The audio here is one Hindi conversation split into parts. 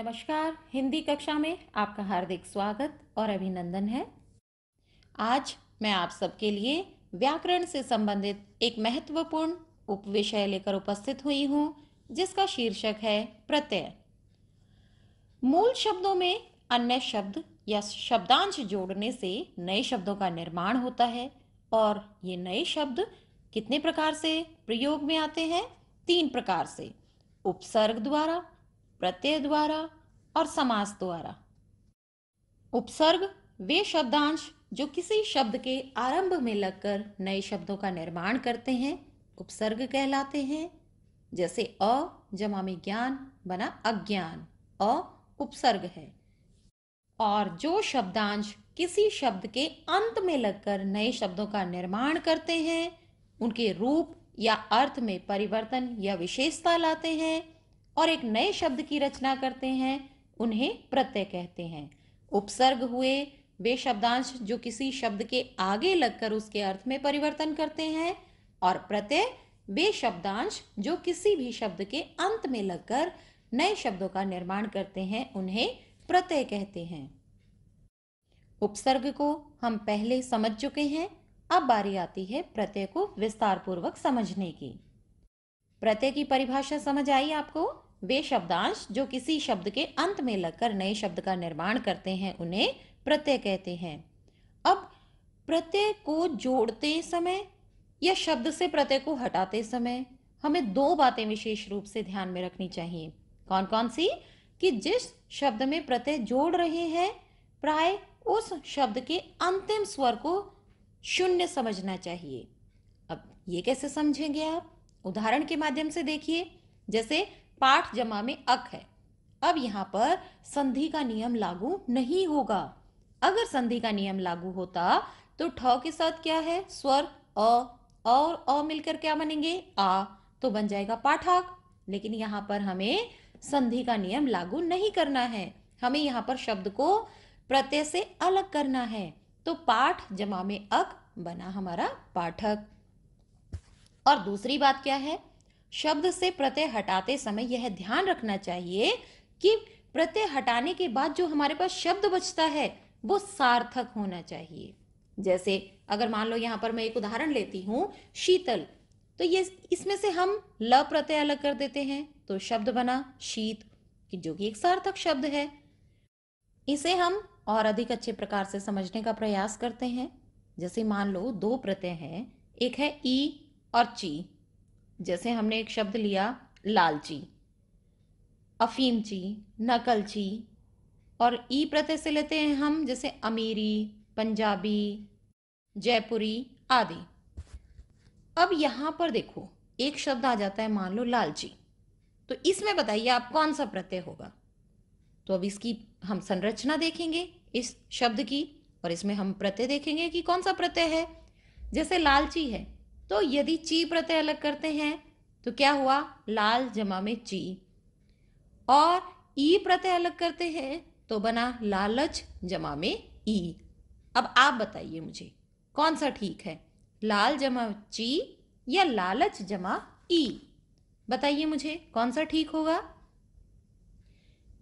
नमस्कार हिंदी कक्षा में आपका हार्दिक स्वागत और अभिनंदन है आज मैं आप सबके लिए व्याकरण से संबंधित एक महत्वपूर्ण उपविषय लेकर उपस्थित हुई हूँ जिसका शीर्षक है प्रत्यय मूल शब्दों में अन्य शब्द या शब्दांश जोड़ने से नए शब्दों का निर्माण होता है और ये नए शब्द कितने प्रकार से प्रयोग में आते हैं तीन प्रकार से उपसर्ग द्वारा प्रत्यय द्वारा और समास द्वारा उपसर्ग वे शब्दांश जो किसी शब्द के आरंभ में लगकर नए शब्दों का निर्माण करते हैं उपसर्ग कहलाते हैं जैसे अ जमा में ज्ञान बना अज्ञान अ उपसर्ग है और जो शब्दांश किसी शब्द के अंत में लगकर नए शब्दों का निर्माण करते हैं उनके रूप या अर्थ में परिवर्तन या विशेषता लाते हैं और एक नए शब्द की रचना करते हैं उन्हें प्रत्यय कहते हैं उपसर्ग हुए वे शब्दांश जो किसी शब्द के आगे लगकर उसके अर्थ में परिवर्तन करते हैं और प्रत्यय वे शब्दांश जो किसी भी शब्द के अंत में लगकर नए शब्दों का निर्माण करते हैं उन्हें प्रत्यय कहते हैं उपसर्ग को हम पहले समझ चुके हैं अब बारी आती है प्रत्यय को विस्तार पूर्वक समझने की प्रत्यय की परिभाषा समझ आई आपको वे शब्दांश जो किसी शब्द के अंत में लगकर नए शब्द का निर्माण करते हैं उन्हें प्रत्यय कहते हैं अब प्रत्यय को जोड़ते समय या शब्द से प्रत्यय को हटाते समय हमें दो बातें विशेष रूप से ध्यान में रखनी चाहिए कौन कौन सी कि जिस शब्द में प्रत्यय जोड़ रहे हैं प्राय उस शब्द के अंतिम स्वर को शून्य समझना चाहिए अब ये कैसे समझेंगे आप उदाहरण के माध्यम से देखिए जैसे पाठ जमा में अक है अब यहाँ पर संधि का नियम लागू नहीं होगा अगर संधि का नियम लागू होता तो ठ के साथ क्या है स्वर अ और अ मिलकर क्या बनेंगे आ तो बन जाएगा पाठक लेकिन यहाँ पर हमें संधि का नियम लागू नहीं करना है हमें यहाँ पर शब्द को प्रत्यय से अलग करना है तो पाठ जमा में अक बना हमारा पाठक और दूसरी बात क्या है शब्द से प्रत्यय हटाते समय यह ध्यान रखना चाहिए कि प्रत्यय हटाने के बाद जो हमारे पास शब्द बचता है वो सार्थक होना चाहिए जैसे अगर मान लो यहाँ पर मैं एक उदाहरण लेती हूँ शीतल तो ये इसमें से हम ल प्रत्यय अलग कर देते हैं तो शब्द बना शीत कि जो कि एक सार्थक शब्द है इसे हम और अधिक अच्छे प्रकार से समझने का प्रयास करते हैं जैसे मान लो दो प्रत्यय हैं एक है ई और ची जैसे हमने एक शब्द लिया लालची अफीमची नकलची और ई प्रत्यय से लेते हैं हम जैसे अमीरी पंजाबी जयपुरी आदि अब यहाँ पर देखो एक शब्द आ जाता है मान लो लालची तो इसमें बताइए आप कौन सा प्रत्यय होगा तो अब इसकी हम संरचना देखेंगे इस शब्द की और इसमें हम प्रत्यय देखेंगे कि कौन सा प्रत्यय है जैसे लालची है तो यदि ची प्रत्यय अलग करते हैं तो क्या हुआ लाल जमा में ची और ई प्रत्यय अलग करते हैं तो बना लालच जमा में ई अब आप बताइए मुझे कौन सा ठीक है लाल जमा ची या लालच जमा ई बताइए मुझे कौन सा ठीक होगा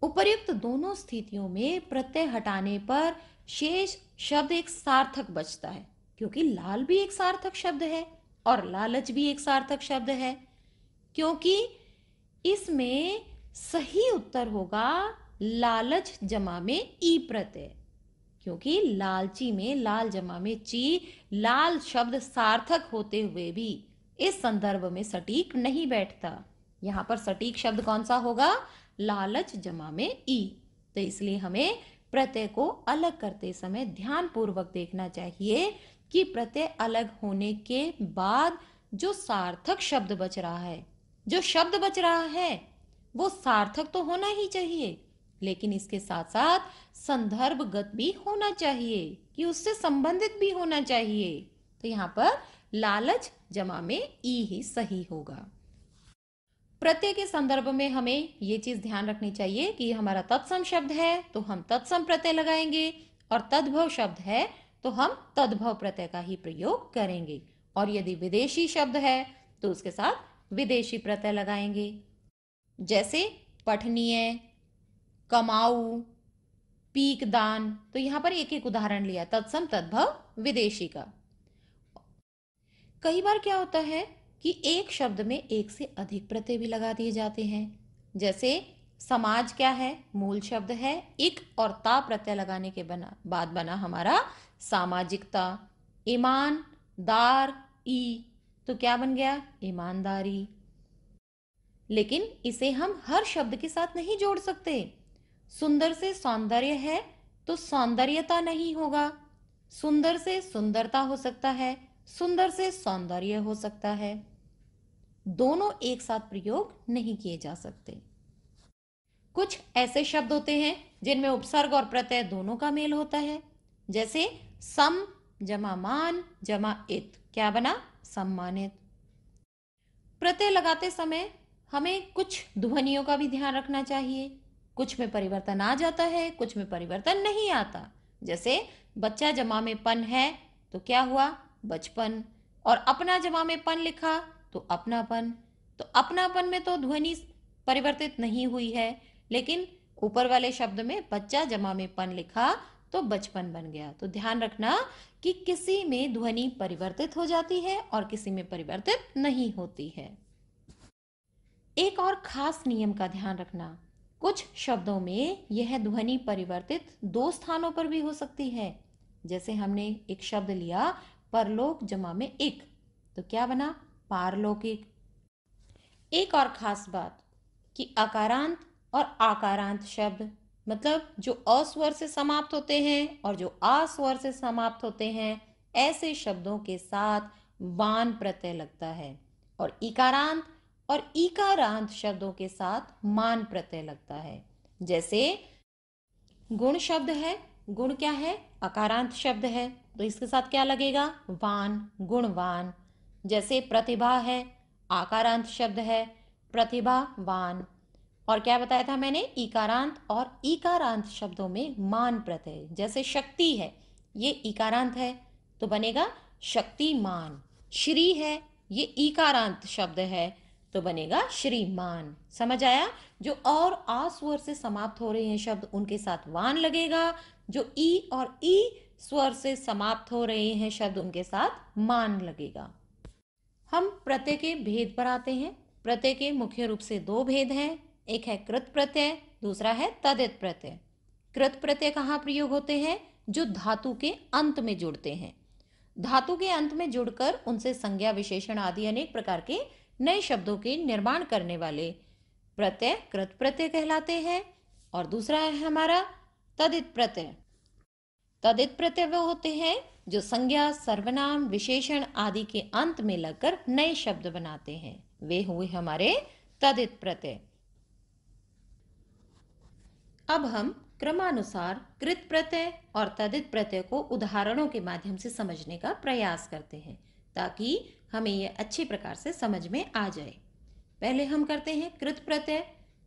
उपर्युक्त दोनों स्थितियों में प्रत्यय हटाने पर शेष शब्द एक सार्थक बचता है क्योंकि लाल भी एक सार्थक शब्द है और लालच भी एक सार्थक शब्द है क्योंकि इसमें सही उत्तर होगा लालच जमा में ई प्रत्यय क्योंकि लालची में लाल जमा में ची लाल शब्द सार्थक होते हुए भी इस संदर्भ में सटीक नहीं बैठता यहां पर सटीक शब्द कौन सा होगा लालच जमा में ई तो इसलिए हमें प्रत्यय को अलग करते समय ध्यान पूर्वक देखना चाहिए कि प्रत्यय अलग होने के बाद जो सार्थक शब्द बच रहा है जो शब्द बच रहा है वो सार्थक तो होना ही चाहिए लेकिन इसके साथ साथ संदर्भगत भी होना चाहिए कि उससे संबंधित भी होना चाहिए तो यहाँ पर लालच जमा में ई ही सही होगा प्रत्यय के संदर्भ में हमें ये चीज ध्यान रखनी चाहिए कि हमारा तत्सम शब्द है तो हम तत्सम प्रत्यय लगाएंगे और तद्भव शब्द है तो हम तद्भव प्रत्यय का ही प्रयोग करेंगे और यदि विदेशी शब्द है तो उसके साथ विदेशी प्रत्यय लगाएंगे जैसे पठनीय कमाऊ पीक दान तो यहां पर एक एक उदाहरण लिया तत्सम तद्भव विदेशी का कई बार क्या होता है कि एक शब्द में एक से अधिक प्रत्यय भी लगा दिए जाते हैं जैसे समाज क्या है मूल शब्द है इक और ता प्रत्यय लगाने के बना बाद बना हमारा सामाजिकता ईमानदार ई तो क्या बन गया ईमानदारी लेकिन इसे हम हर शब्द के साथ नहीं जोड़ सकते सुंदर से सौंदर्य है तो सौंदर्यता नहीं होगा सुंदर से सुंदरता हो सकता है सुंदर से सौंदर्य हो सकता है दोनों एक साथ प्रयोग नहीं किए जा सकते कुछ ऐसे शब्द होते हैं जिनमें उपसर्ग और प्रत्यय दोनों का मेल होता है जैसे सम जमा मान जमा इत क्या बना सम्मानित प्रत्यय लगाते समय हमें कुछ ध्वनियों का भी ध्यान रखना चाहिए कुछ में परिवर्तन आ जाता है कुछ में परिवर्तन नहीं आता जैसे बच्चा जमा में पन है तो क्या हुआ बचपन और अपना जमा में पन लिखा तो अपनापन तो अपनापन में तो ध्वनि परिवर्तित नहीं हुई है लेकिन ऊपर वाले शब्द में बच्चा जमा में पन लिखा तो बचपन बन गया तो ध्यान रखना कि किसी में ध्वनि परिवर्तित हो जाती है और किसी में परिवर्तित नहीं होती है एक और खास नियम का ध्यान रखना कुछ शब्दों में यह ध्वनि परिवर्तित दो स्थानों पर भी हो सकती है जैसे हमने एक शब्द लिया परलोक जमा में एक तो क्या बना पारलोकिक एक और खास बात कि अकारांत और आकारांत शब्द मतलब जो अस्वर से समाप्त होते हैं और जो अस्वर से समाप्त होते हैं ऐसे शब्दों के साथ बान प्रत्यय लगता है और इकारांत और इकारांत शब्दों के साथ मान प्रत्यय लगता है जैसे गुण शब्द है गुण क्या है अकारांत शब्द है तो इसके साथ क्या लगेगा वान गुणवान जैसे प्रतिभा है आकारांत शब्द है प्रतिभावान और क्या बताया था मैंने इकारांत और इकारांत शब्दों में मान प्रत्यय जैसे शक्ति है ये इकारांत है तो बनेगा शक्तिमान श्री है ये इकारांत शब्द है तो बनेगा श्रीमान समझ आया जो और आ स्वर से समाप्त हो रहे हैं शब्द उनके साथ वान लगेगा जो ई और ई स्वर से समाप्त हो रहे हैं शब्द उनके साथ मान लगेगा हम प्रत्यय के भेद पर आते हैं प्रत्यय के मुख्य रूप से दो भेद हैं एक है कृत प्रत्यय दूसरा है तदित प्रत्यय कृत प्रत्यय कहाँ प्रयोग होते हैं जो धातु के अंत में जुड़ते हैं धातु के अंत में जुड़कर उनसे संज्ञा विशेषण आदि अनेक प्रकार के नए शब्दों के निर्माण करने वाले प्रत्यय कृत प्रत्यय कहलाते हैं और दूसरा है हमारा तदित प्रत्यय तदित प्रत्यय वह होते हैं जो संज्ञा सर्वनाम विशेषण आदि के अंत में लगकर नए शब्द बनाते हैं वे हुए हमारे तदित प्रत्यय अब हम क्रमानुसार कृत प्रत्यय और तदित प्रत्यय को उदाहरणों के माध्यम से समझने का प्रयास करते हैं ताकि हमें यह अच्छे प्रकार से समझ में आ जाए पहले हम करते हैं कृत प्रत्यय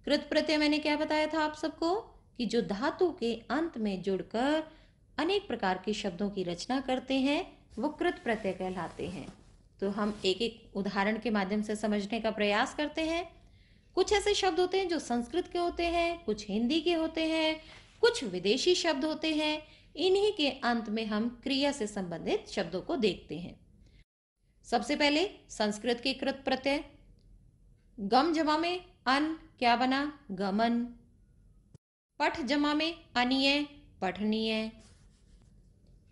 कृत प्रत्यय मैंने क्या बताया था आप सबको कि जो धातु के अंत में जुड़कर अनेक प्रकार के शब्दों की रचना करते हैं वो कृत प्रत्यय कहलाते हैं तो हम एक एक उदाहरण के माध्यम से समझने का प्रयास करते हैं कुछ ऐसे शब्द होते हैं जो संस्कृत के होते हैं कुछ हिंदी के होते हैं कुछ विदेशी शब्द होते हैं इन्हीं के अंत में हम क्रिया से संबंधित शब्दों को देखते हैं सबसे पहले संस्कृत के कृत प्रत्यय गम जमा में अन क्या बना गमन पठ जमा में अनिय पठनीय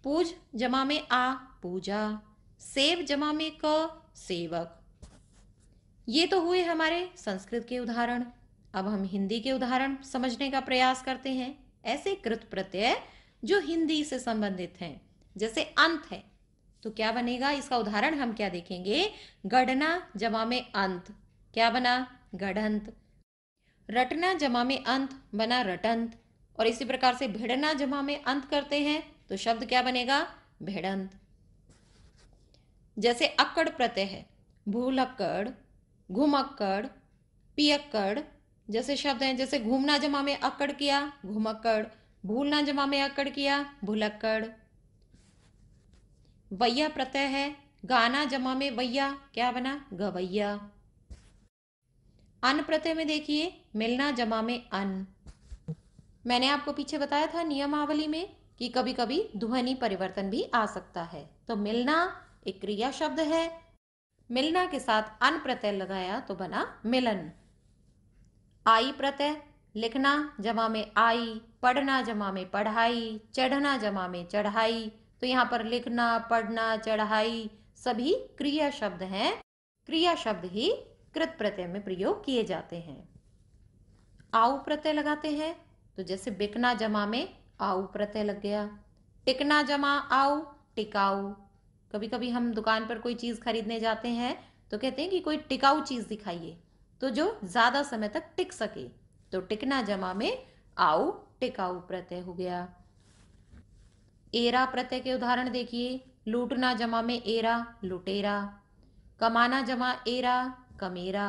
पूज जमा में आ पूजा सेव जमा में क सेवक ये तो हुए हमारे संस्कृत के उदाहरण अब हम हिंदी के उदाहरण समझने का प्रयास करते हैं ऐसे कृत प्रत्यय जो हिंदी से संबंधित हैं जैसे अंत है तो क्या बनेगा इसका उदाहरण हम क्या देखेंगे गढ़ना जमा में अंत क्या बना गढ़ंत रटना जमा में अंत बना रटंत और इसी प्रकार से भिड़ना जमा में अंत करते हैं तो शब्द क्या बनेगा भिड़ंत जैसे अक्कड़ प्रत्यय है भूलक्कड़ घुमक्कड़ पियक्कड़ जैसे शब्द हैं जैसे घूमना जमा में अक्कड़ किया घुमक्कड़ भूलना जमा में अक्कड़ किया भुलक्कड़ वैया प्रत्यय है गाना जमा में वैया क्या बना गवैया अन प्रत्यय में देखिए मिलना जमा में अन मैंने आपको पीछे बताया था नियमावली में कि कभी कभी ध्वनि परिवर्तन भी आ सकता है तो मिलना एक क्रिया शब्द है मिलना के साथ अन प्रत्यय लगाया तो बना मिलन आई प्रत्यय लिखना जमा में आई पढ़ना जमा में पढ़ाई चढ़ना जमा में चढ़ाई तो यहाँ पर लिखना पढ़ना चढ़ाई सभी क्रिया शब्द हैं क्रिया शब्द ही कृत प्रत्यय में प्रयोग किए जाते हैं आउ प्रत्यय लगाते हैं तो जैसे बिकना जमा में आउ प्रत्यय लग गया टिकना जमा आउ टिकाऊ कभी कभी हम दुकान पर कोई चीज़ खरीदने जाते हैं तो कहते हैं कि कोई टिकाऊ चीज़ दिखाइए तो जो ज़्यादा समय तक टिक सके तो टिकना जमा में आओ टिकाऊ प्रत्यय हो गया एरा प्रत्यय के उदाहरण देखिए लूटना जमा में एरा लुटेरा कमाना जमा एरा कमेरा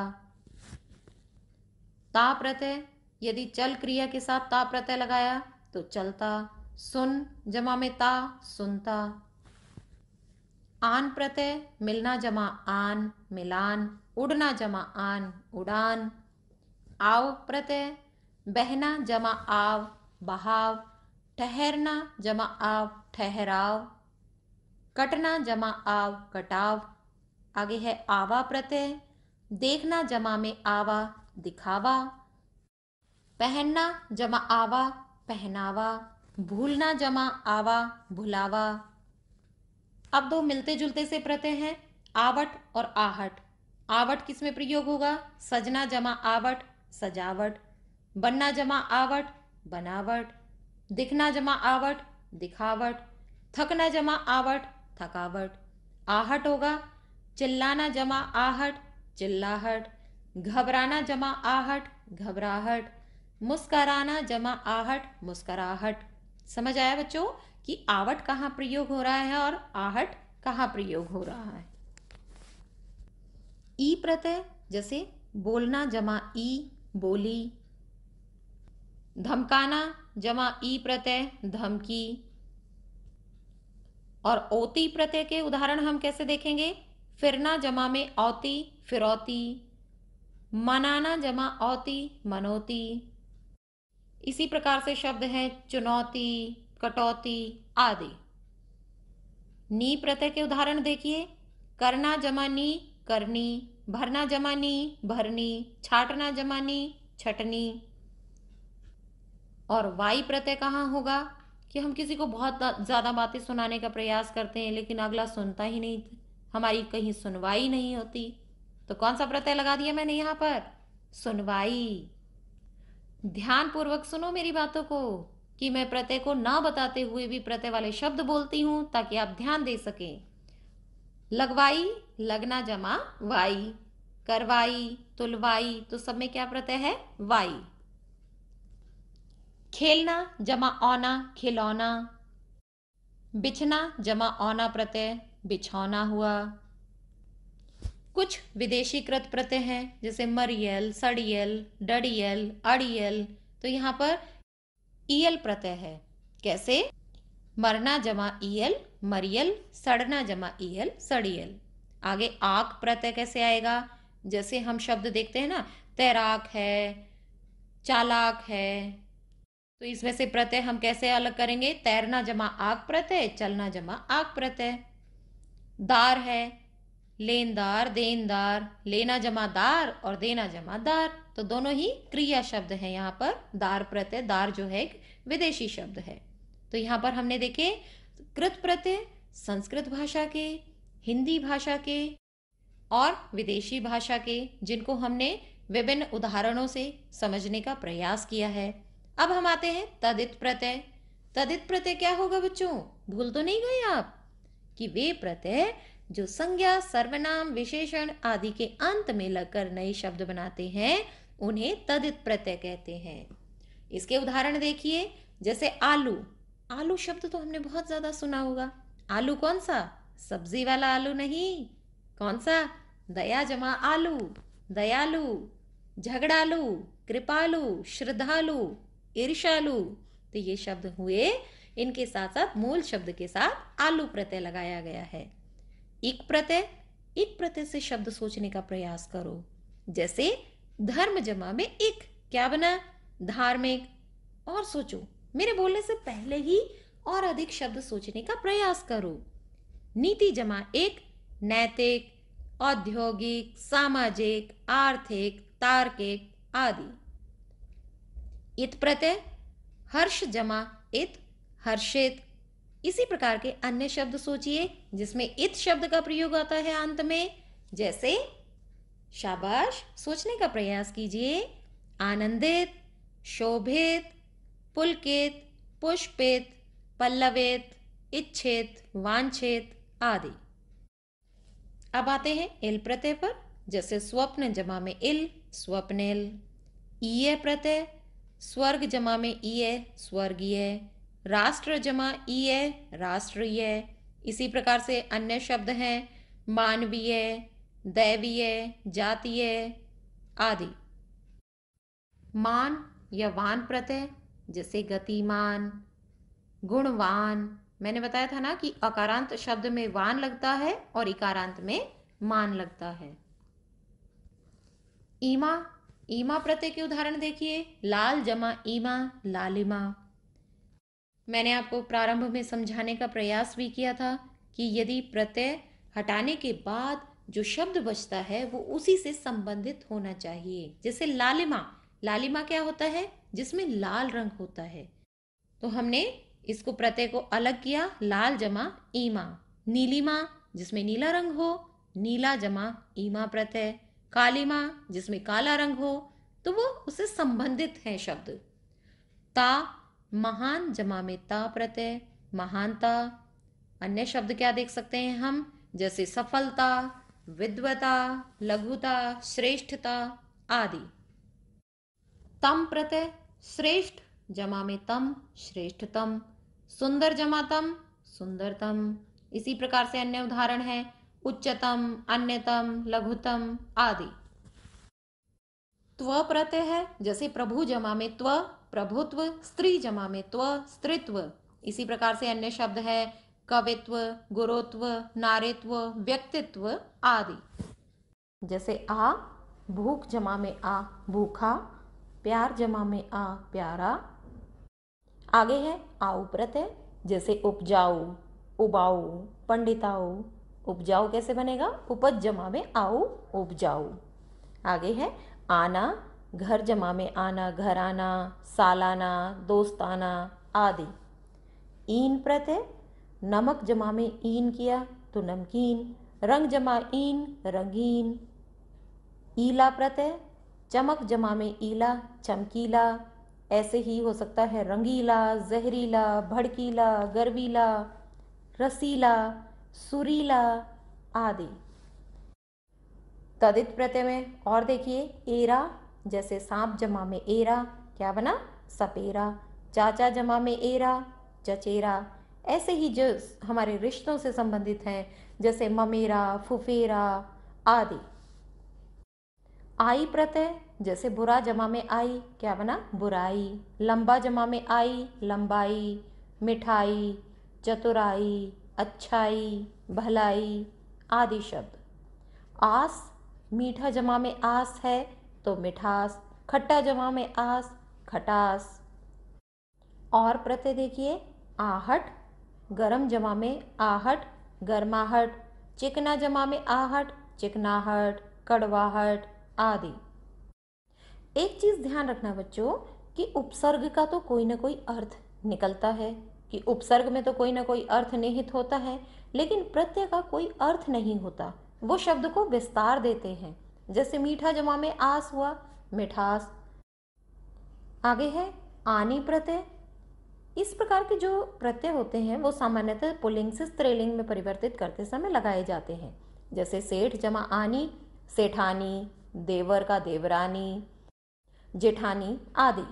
ता प्रत्यय यदि चल क्रिया के साथ ता प्रत्यय लगाया तो चलता सुन जमा में ता सुनता आन प्रत्यय मिलना जमा आन मिलान उड़ना जमा आन उड़ान आव प्रत्यय बहना जमा आव बहाव ठहरना जमा आव ठहराव कटना जमा आव कटाव आगे है आवा प्रत्यय देखना जमा में आवा दिखावा पहनना जमा आवा पहनावा भूलना जमा आवा भुलावा अब दो मिलते जुलते से प्रत्यय हैं आवट और आहट आवट किस में प्रयोग होगा सजना जमा आवट सजावट बनना जमा आवट बनावट दिखना जमा आवट दिखावट थकना जमा आवट थकावट आहट होगा चिल्लाना जमा आहट चिल्लाहट घबराना जमा आहट घबराहट मुस्कराना जमा आहट मुस्कराहट समझ आया बच्चों कि आवट कहाँ प्रयोग हो रहा है और आहट कहाँ प्रयोग हो रहा है ई प्रत्यय जैसे बोलना जमा ई बोली धमकाना जमा ई प्रत्यय धमकी और ओती प्रत्यय के उदाहरण हम कैसे देखेंगे फिरना जमा में औती फिरौती मनाना जमा औती मनोती इसी प्रकार से शब्द है चुनौती कटौती आदि नी प्रत्यय के उदाहरण देखिए करना जमानी करनी भरना जमानी भरनी छाटना जमानी छटनी और वाई प्रत्यय कहाँ होगा कि हम किसी को बहुत ज़्यादा बातें सुनाने का प्रयास करते हैं लेकिन अगला सुनता ही नहीं हमारी कहीं सुनवाई नहीं होती तो कौन सा प्रत्यय लगा दिया मैंने यहां पर सुनवाई ध्यान पूर्वक सुनो मेरी बातों को कि मैं प्रत्यय को ना बताते हुए भी प्रत्यय वाले शब्द बोलती हूं ताकि आप ध्यान दे सकें लगवाई लगना जमा वाई करवाई तुलवाई तो सब में क्या प्रत्यय है वाई खेलना जमा आना खिलौना बिछना जमा आना प्रत्यय बिछौना हुआ कुछ विदेशी कृत प्रत्यय हैं जैसे मरियल सड़ियल डड़ियल अड़ियल तो यहाँ पर ईएल प्रत्यय है कैसे मरना जमा ईएल मरियल सड़ना जमा ईएल सड़ियल आगे आक प्रत्यय कैसे आएगा जैसे हम शब्द देखते हैं ना तैराक है चालाक है तो इसमें से प्रत्यय हम कैसे अलग करेंगे तैरना जमा आग प्रत्यय चलना जमा आग प्रत्यय दार है लेनदार देनदार लेना जमादार और देना जमादार तो दोनों ही क्रिया शब्द हैं यहाँ पर दार प्रत्यय दार जो है विदेशी शब्द है तो यहाँ पर हमने देखे कृत प्रत्यय संस्कृत भाषा के हिंदी भाषा के और विदेशी भाषा के जिनको हमने विभिन्न उदाहरणों से समझने का प्रयास किया है अब हम आते हैं तदित प्रत्यय तदित प्रत्यय क्या होगा बच्चों भूल तो नहीं गए आप कि वे प्रत्यय जो संज्ञा सर्वनाम विशेषण आदि के अंत में लगकर नए शब्द बनाते हैं उन्हें तदित प्रत्यय कहते हैं इसके उदाहरण देखिए जैसे आलू आलू शब्द तो हमने बहुत ज्यादा सुना होगा आलू कौन सा सब्जी वाला आलू नहीं कौन सा दया जमा आलू दयालु झगड़ालू कृपालु श्रद्धालु ईर्षालु तो ये शब्द हुए इनके साथ साथ मूल शब्द के साथ आलू प्रत्यय लगाया गया है एक प्रत्यय एक प्रत्यय से शब्द सोचने का प्रयास करो जैसे धर्म जमा में एक क्या बना धार्मिक और सोचो मेरे बोलने से पहले ही और अधिक शब्द सोचने का प्रयास करो नीति जमा एक नैतिक औद्योगिक सामाजिक आर्थिक तार्किक आदि इत प्रत्यय हर्ष जमा इत हर्षित इसी प्रकार के अन्य शब्द सोचिए जिसमें इत शब्द का प्रयोग आता है अंत में जैसे शाबाश सोचने का प्रयास कीजिए आनंदित शोभित पुलकित पुष्पित पल्लवित इच्छित वांछित आदि अब आते हैं इल प्रत्यय पर जैसे स्वप्न जमा में इल स्वप्निल ईय प्रत्यय स्वर्ग जमा में ईय स्वर्गीय राष्ट्र जमा ईय राष्ट्रीय इसी प्रकार से अन्य शब्द हैं मानवीय दैवीय जातीय आदि मान या वान प्रत्यय जैसे गतिमान गुणवान मैंने बताया था ना कि अकारांत शब्द में वान लगता है और इकारांत में मान लगता है ईमा ईमा प्रत्यय के उदाहरण देखिए लाल जमा ईमा लालिमा मैंने आपको प्रारंभ में समझाने का प्रयास भी किया था कि यदि प्रत्यय हटाने के बाद जो शब्द बचता है वो उसी से संबंधित होना चाहिए जैसे लालिमा लालिमा क्या होता है जिसमें लाल रंग होता है तो हमने इसको प्रत्यय को अलग किया लाल जमा ईमा नीलिमा जिसमें नीला रंग हो नीला जमा ईमा प्रत्यय कालिमा जिसमें काला रंग हो तो वो उससे संबंधित है शब्द ता महान जमा में ता प्रत्यय महानता अन्य शब्द क्या देख सकते हैं हम जैसे सफलता विद्वता लघुता श्रेष्ठता आदि तम प्रत्यय श्रेष्ठ जमा में तम श्रेष्ठतम सुंदर जमातम सुंदरतम इसी प्रकार से अन्य उदाहरण है उच्चतम अन्यतम लघुतम आदि त्व प्रत्यय है जैसे प्रभु जमा में त्व प्रभुत्व स्त्री जमा में त्व स्त्रित्व इसी प्रकार से अन्य शब्द है कवित्व गुरुत्व नारित्व व्यक्तित्व आदि जैसे आ भूख जमा में आ भूखा प्यार जमा में आ प्यारा आगे है आऊ है जैसे उपजाऊ उबाऊ पंडिताऊ उपजाऊ कैसे बनेगा उपज जमा में आऊ उपजाऊ आगे है आना घर जमा में आना घराना सालाना दोस्ताना आदि ईन प्रत्यय नमक जमा में ईन किया तो नमकीन रंग जमा ईन रंगीन ईला प्रत्यय चमक जमा में ईला चमकीला ऐसे ही हो सकता है रंगीला जहरीला भड़कीला गर्वीला रसीला सुरीला आदि तदित प्रत्यय में और देखिए एरा जैसे सांप जमा में एरा क्या बना सपेरा चाचा जमा में एरा चचेरा ऐसे ही जो हमारे रिश्तों से संबंधित हैं जैसे ममेरा फुफेरा आदि आई प्रत्यय जैसे बुरा जमा में आई क्या बना बुराई लंबा जमा में आई लंबाई मिठाई चतुराई अच्छाई भलाई आदि शब्द आस मीठा जमा में आस है तो मिठास खट्टा जमा में आस खटास और प्रत्यय देखिए आहट गरम जमा में आहट गर्माहट चिकना जमा में आहट चिकनाहट कड़वाहट आदि एक चीज़ ध्यान रखना बच्चों कि उपसर्ग का तो कोई ना कोई अर्थ निकलता है कि उपसर्ग में तो कोई ना कोई अर्थ निहित होता है लेकिन प्रत्यय का कोई अर्थ नहीं होता वो शब्द को विस्तार देते हैं जैसे मीठा जमा में आस हुआ मिठास आगे है आनी प्रत्यय इस प्रकार के जो प्रत्यय होते हैं वो सामान्यतः पुलिंग से स्त्रीलिंग में परिवर्तित करते समय लगाए जाते हैं जैसे सेठ जमा आनी सेठानी देवर का देवरानी जेठानी आदि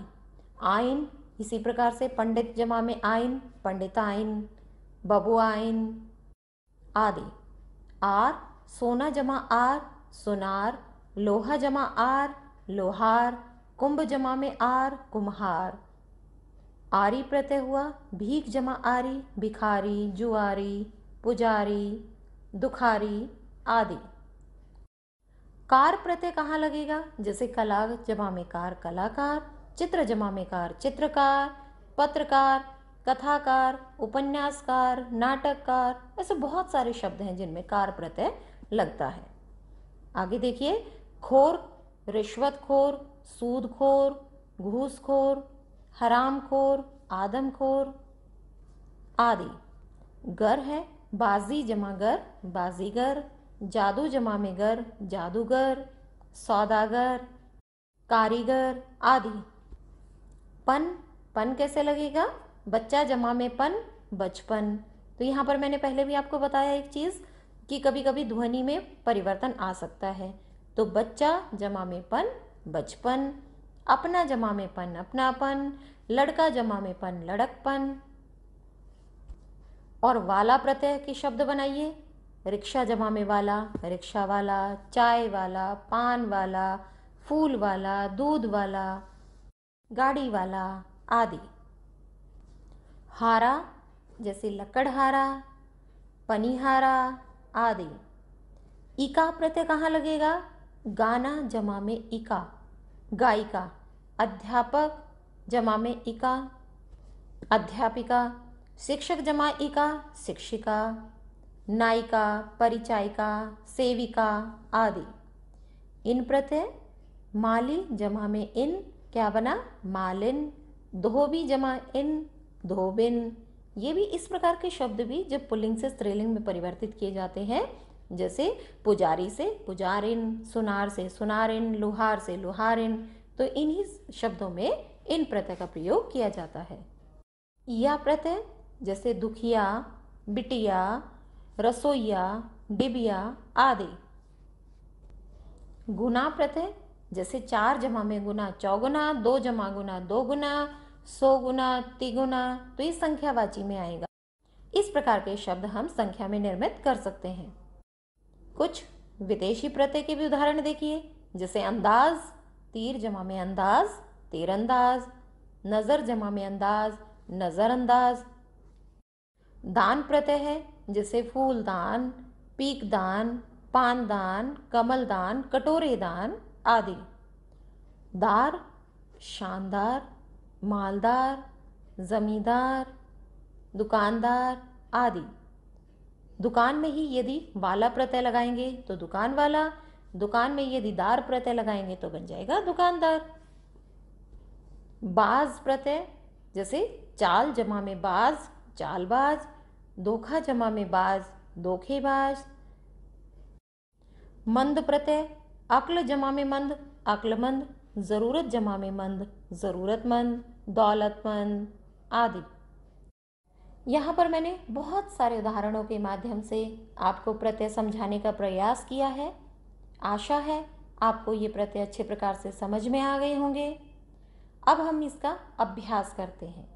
आयन इसी प्रकार से पंडित जमा में आयन पंडिताइन आयन आदि आर सोना जमा आर सुनार लोहा जमा आर लोहार कुंभ जमा में आर कुम्हार आरी प्रत्यय हुआ भीख जमा आरी भिखारी जुआरी पुजारी दुखारी आदि कार प्रत्यय कहाँ लगेगा जैसे कला जमा में कार कलाकार चित्र जमा में कार चित्रकार पत्रकार कथाकार उपन्यासकार नाटककार ऐसे बहुत सारे शब्द हैं जिनमें कार प्रत्यय लगता है आगे देखिए खोर रिश्वतखोर सूदखोर घूसखोर हरामखोर आदमखोर आदि गर है बाजी जमा गर बाजीगर जादू जमा में गर जादूगर सौदागर कारीगर आदि पन पन कैसे लगेगा बच्चा जमा में पन बचपन तो यहाँ पर मैंने पहले भी आपको बताया एक चीज़ कि कभी कभी ध्वनि में परिवर्तन आ सकता है तो बच्चा जमा में पन बचपन अपना जमा में पन अपनापन लड़का जमा में पन लड़कपन और वाला प्रत्यय के शब्द बनाइए रिक्शा जमा में वाला रिक्शा वाला चाय वाला पान वाला फूल वाला दूध वाला गाड़ी वाला आदि हारा जैसे लकड़हारा पनिहारा आदि इका प्रत्यय कहाँ लगेगा गाना जमा में इका गायिका अध्यापक जमा में इका अध्यापिका शिक्षक जमा इका शिक्षिका नायिका परिचायिका सेविका आदि इन प्रत्यय माली जमा में इन क्या बना मालिन धोबी जमा इन धोबिन ये भी इस प्रकार के शब्द भी जब पुल्लिंग से स्त्रीलिंग में परिवर्तित किए जाते हैं जैसे पुजारी से पुजारिन सुनार से सुनारिन लुहार से लुहारिन तो इन्हीं शब्दों में इन प्रत्यय का प्रयोग किया जाता है या प्रत्यय जैसे दुखिया बिटिया रसोइया डिबिया आदि गुना प्रत्यय जैसे चार जमा में गुना चौगुना दो जमा गुना दो गुना सौ गुना तिगुना तो ये संख्यावाची में आएगा इस प्रकार के शब्द हम संख्या में निर्मित कर सकते हैं कुछ विदेशी प्रत्यय के भी उदाहरण देखिए जैसे अंदाज तीर जमा में अंदाज तीर अंदाज नज़र जमा में अंदाज नज़र अंदाज दान प्रत्यय है जैसे फूल दान पीक दान पान दान कमल दान कटोरे दान आदि दार शानदार मालदार ज़मींदार दुकानदार आदि दुकान में ही यदि वाला प्रत्यय लगाएंगे तो दुकान वाला दुकान में यदि दार प्रत्यय लगाएंगे तो बन जाएगा दुकानदार बाज प्रत्यय जैसे चाल जमा में बाज चालबाज धोखा जमा में बाज धोखेबाज मंद प्रत्यय अक्ल जमा में मंद अक्लमंद ज़रूरत जमा में मंद ज़रूरतमंद दौलतमंद आदि यहाँ पर मैंने बहुत सारे उदाहरणों के माध्यम से आपको प्रत्यय समझाने का प्रयास किया है आशा है आपको ये प्रत्यय अच्छे प्रकार से समझ में आ गए होंगे अब हम इसका अभ्यास करते हैं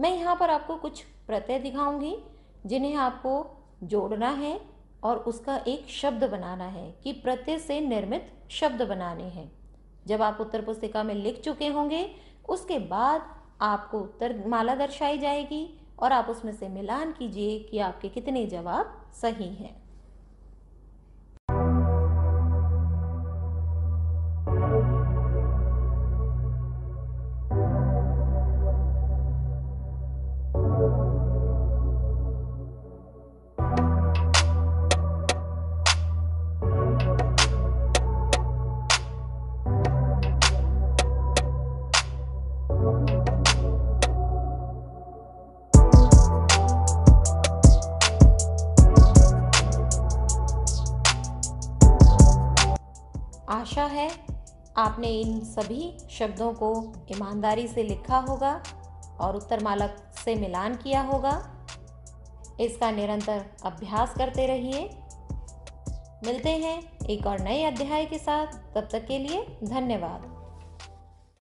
मैं यहाँ पर आपको कुछ प्रत्यय दिखाऊंगी जिन्हें आपको जोड़ना है और उसका एक शब्द बनाना है कि प्रत्यय से निर्मित शब्द बनाने हैं जब आप उत्तर पुस्तिका में लिख चुके होंगे उसके बाद आपको उत्तर माला दर्शाई जाएगी और आप उसमें से मिलान कीजिए कि आपके कितने जवाब सही हैं आशा है आपने इन सभी शब्दों को ईमानदारी से लिखा होगा और उत्तर मालक से मिलान किया होगा इसका निरंतर अभ्यास करते रहिए मिलते हैं एक और नए अध्याय के साथ तब तक के लिए धन्यवाद